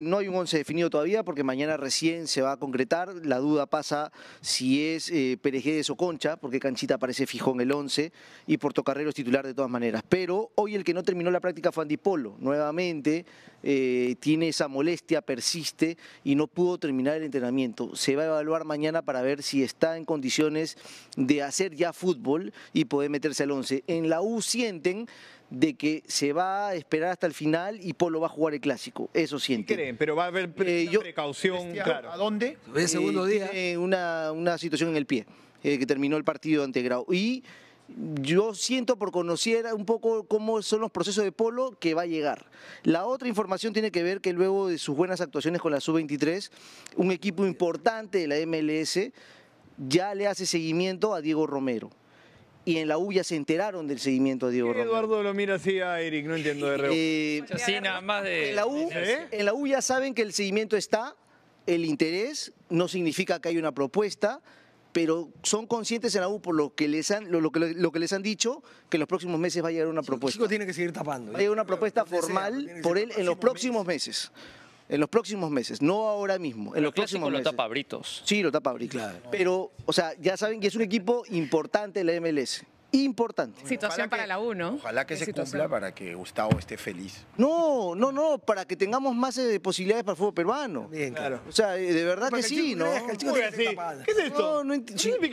No hay un 11 definido todavía porque mañana recién se va a concretar. La duda pasa si es eh, Perejedes o Concha, porque Canchita parece fijo en el once y Portocarrero es titular de todas maneras. Pero hoy el que no terminó la práctica fue Andipolo. Nuevamente eh, tiene esa molestia, persiste y no pudo terminar el entrenamiento. Se va a evaluar mañana para ver si está en condiciones de hacer ya fútbol y poder meterse al once. En la U sienten de que se va a esperar hasta el final y Polo va a jugar el clásico. Eso siente. Creen, pero va a haber eh, precaución. Claro. ¿A dónde? El eh, segundo día. una, una, situación en el pie, eh, que terminó el partido ante Grau. Y yo siento por conocer un poco cómo son los procesos de Polo que va a llegar. La otra información tiene que ver que luego de sus buenas actuaciones con la Sub-23, un equipo importante de la MLS ya le hace seguimiento a Diego Romero y en la U ya se enteraron del seguimiento de Diego Eduardo lo mira así a Eric, no entiendo de reo. Eh, en la, U, ¿Eh? saben que el seguimiento está, el interés, no significa que hay una propuesta, pero son conscientes en la U por lo que les han, lo, que, les han dicho que en los próximos meses va a llegar una propuesta. El chico tiene que seguir tapando. ¿eh? una propuesta formal por él en los ¿eh? próximos meses. En los próximos meses, no ahora mismo. En los próximos lo meses. tapa Britos. Sí, lo tapa Britos. Claro. Pero, o sea, ya saben que es un equipo importante la MLS importante. Situación para la U, ¿no? Ojalá que se cumpla para que Gustavo esté feliz. No, no, no, para que tengamos más eh, posibilidades para el fútbol peruano. Bien, claro. O sea, eh, de verdad que sí, ¿no? ¿Qué es esto? No, no entiendo.